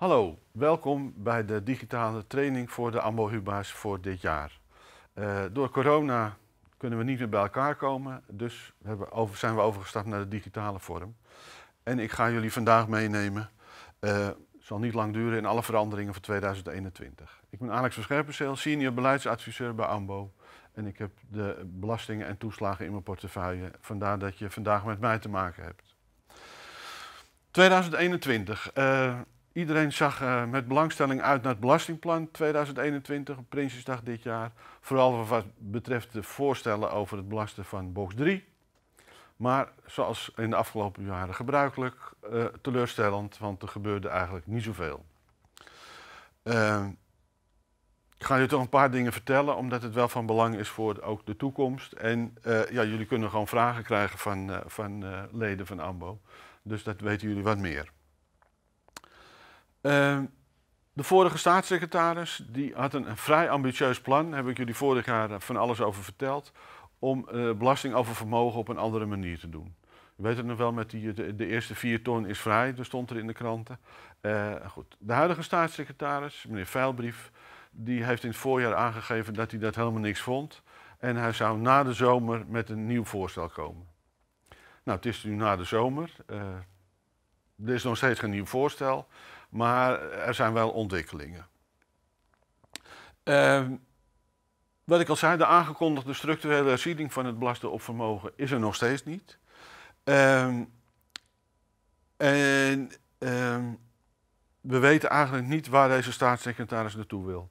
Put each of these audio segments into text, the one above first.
Hallo, welkom bij de digitale training voor de AMBO Huba's voor dit jaar. Eh, door corona kunnen we niet meer bij elkaar komen, dus we zijn we overgestapt naar de digitale vorm. En ik ga jullie vandaag meenemen, uh, zal niet lang duren, in alle veranderingen van 2021. Ik ben Alex van Scherpenzeel, senior beleidsadviseur bij AMBO. En ik heb de belastingen en toeslagen in mijn portefeuille. Vandaar dat je vandaag met mij te maken hebt. 2021. Iedereen zag eh, met belangstelling uit naar het Belastingplan 2021, Prinsjesdag dit jaar. Vooral wat betreft de voorstellen over het belasten van box 3. Maar zoals in de afgelopen jaren gebruikelijk, eh, teleurstellend, want er gebeurde eigenlijk niet zoveel. Uh, ik ga jullie toch een paar dingen vertellen, omdat het wel van belang is voor ook de toekomst. En eh, ja, jullie kunnen gewoon vragen krijgen van, van leden van AMBO. Dus dat weten jullie wat meer. Ehm, de vorige staatssecretaris die had een, vrij ambitieus plan, heb ik jullie vorig jaar eh, van alles over verteld, om uh, eh, belasting over vermogen op een andere manier te doen. Je weet het nog wel, met die, eh, de, eerste vier ton is vrij, dat stond er in de kranten. goed. De huidige staatssecretaris, meneer Veilbrief, die heeft in het voorjaar aangegeven dat hij dat helemaal niks vond. En hij zou na de zomer met een nieuw voorstel komen. Nou, het is nu na de zomer. Uh, er is nog steeds geen nieuw voorstel, maar er zijn wel ontwikkelingen. Ehm, wat ik al zei, de aangekondigde structurele herziening van het belasten op vermogen is er nog steeds niet. Ehm, en ehm, we weten eigenlijk niet waar deze staatssecretaris naartoe wil.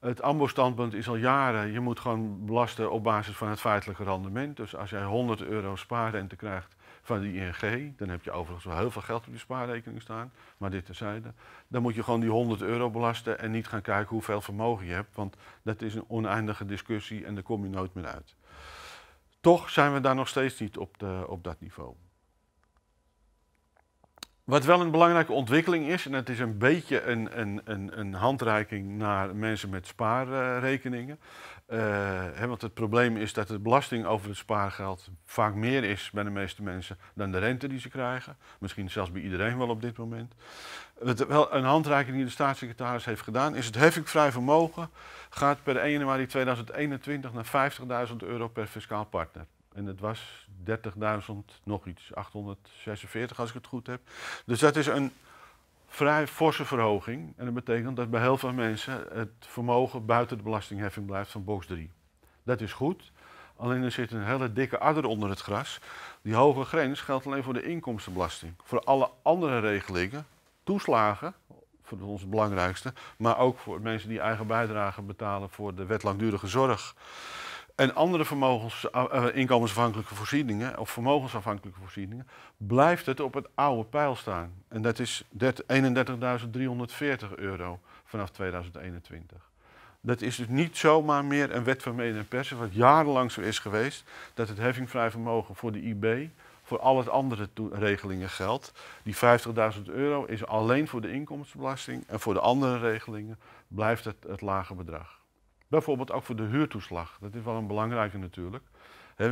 Het AMBO-standpunt is al jaren, je moet gewoon belasten op basis van het feitelijke rendement. Dus als jij 100 euro spaarrente krijgt van de ING, dan heb je overigens wel heel veel geld op je spaarrekening staan, maar dit terzijde. Dan moet je gewoon die 100 euro belasten en niet gaan kijken hoeveel vermogen je hebt, want dat is een oneindige discussie en daar kom je nooit meer uit. Toch zijn we daar nog steeds niet op, de, op dat niveau. Wat wel een belangrijke ontwikkeling is, en het is een beetje een, een, een, een handreiking naar mensen met spaarrekeningen. Eh, hè, want het probleem is dat de belasting over het spaargeld vaak meer is bij de meeste mensen dan de rente die ze krijgen. Misschien zelfs bij iedereen wel op dit moment. wel een handreiking die de staatssecretaris heeft gedaan, is het heffingvrij vermogen gaat per 1 januari 2021 naar 50.000 euro per fiscaal partner. En het was 30.000 nog iets, 846 als ik het goed heb. Dus dat is een vrij forse verhoging. En dat betekent dat bij heel veel mensen het vermogen buiten de belastingheffing blijft van box 3. Dat is goed. Alleen er zit een hele dikke adder onder het gras. Die hoge grens geldt alleen voor de inkomstenbelasting. Voor alle andere regelingen, toeslagen, voor ons het belangrijkste, maar ook voor mensen die eigen bijdrage betalen voor de wet langdurige zorg. En andere vermogens, eh, eh, inkomensafhankelijke voorzieningen of vermogensafhankelijke voorzieningen, blijft het op het oude pijl staan. En dat is 31.340 euro vanaf 2021. Dat is dus niet zomaar meer een wet van mede en persen, wat jarenlang zo is geweest, dat het heffingvrij vermogen voor de IB voor al het andere regelingen geldt. Die 50.000 euro is alleen voor de inkomstenbelasting en voor de andere regelingen blijft het het lage bedrag. Bijvoorbeeld ook voor de huurtoeslag. Dat is wel een belangrijke natuurlijk.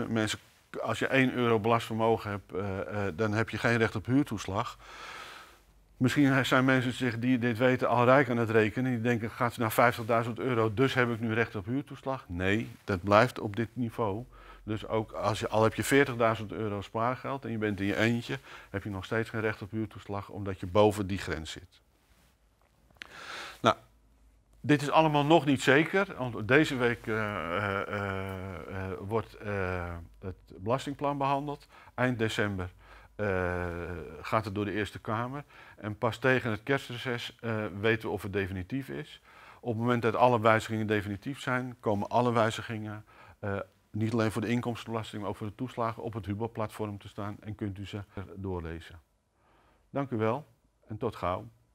mensen, als je 1 euro belastvermogen hebt, eh, eh, dan heb je geen recht op huurtoeslag. Misschien zijn mensen zich die dit weten al rijk aan het rekenen. Die denken, gaat ze naar 50.000 euro, dus heb ik nu recht op huurtoeslag? Nee, dat blijft op dit niveau. Dus ook als je, al heb je 40.000 euro spaargeld en je bent in je eentje, heb je nog steeds geen recht op huurtoeslag, omdat je boven die grens zit. Dit is allemaal nog niet zeker. Want deze week eh, eh, eh, wordt het belastingplan behandeld. Eind december gaat het door de Eerste Kamer. En pas tegen het kerstreces weten we of het definitief is. Op het moment dat alle wijzigingen definitief zijn, komen alle wijzigingen niet alleen voor de inkomstenbelasting, maar ook voor de toeslagen op het Hubo-platform te staan en kunt u ze doorlezen. Dank u wel en tot gauw.